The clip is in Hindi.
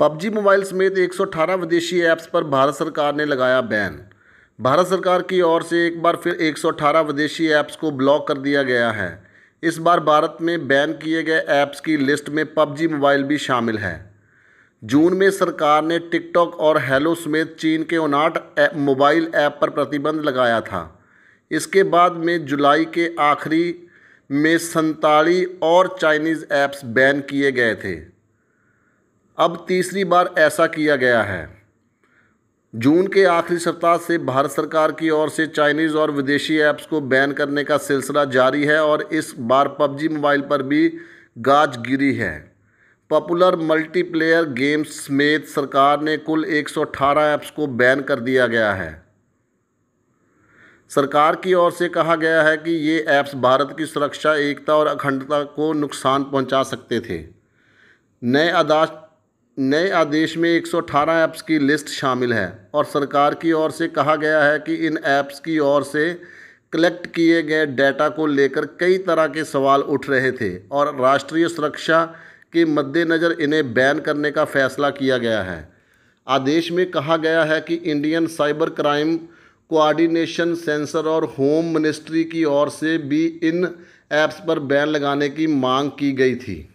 पबजी मोबाइल समेत 118 विदेशी ऐप्स पर भारत सरकार ने लगाया बैन भारत सरकार की ओर से एक बार फिर 118 विदेशी ऐप्स को ब्लॉक कर दिया गया है इस बार भारत में बैन किए गए ऐप्स की लिस्ट में पबजी मोबाइल भी शामिल है जून में सरकार ने टिकटॉक और हेलो समेत चीन के उनाट मोबाइल ऐप पर प्रतिबंध लगाया था इसके बाद में जुलाई के आखिरी में संताली और चाइनीज़ ऐप्स बैन किए गए थे अब तीसरी बार ऐसा किया गया है जून के आखिरी सप्ताह से भारत सरकार की ओर से चाइनीज़ और विदेशी ऐप्स को बैन करने का सिलसिला जारी है और इस बार पबजी मोबाइल पर भी गाज गिरी है पॉपुलर मल्टीप्लेयर गेम्स समेत सरकार ने कुल 118 ऐप्स को बैन कर दिया गया है सरकार की ओर से कहा गया है कि ये ऐप्स भारत की सुरक्षा एकता और अखंडता को नुकसान पहुंचा सकते थे नए आदेश नए आदेश में 118 ऐप्स की लिस्ट शामिल है और सरकार की ओर से कहा गया है कि इन ऐप्स की ओर से कलेक्ट किए गए डेटा को लेकर कई तरह के सवाल उठ रहे थे और राष्ट्रीय सुरक्षा के मद्देनज़र इन्हें बैन करने का फैसला किया गया है आदेश में कहा गया है कि Indian cyber crime coordination centre और होम मिनिस्ट्री की ओर से भी इन ऐप्स पर बैन लगाने की मांग की गई थी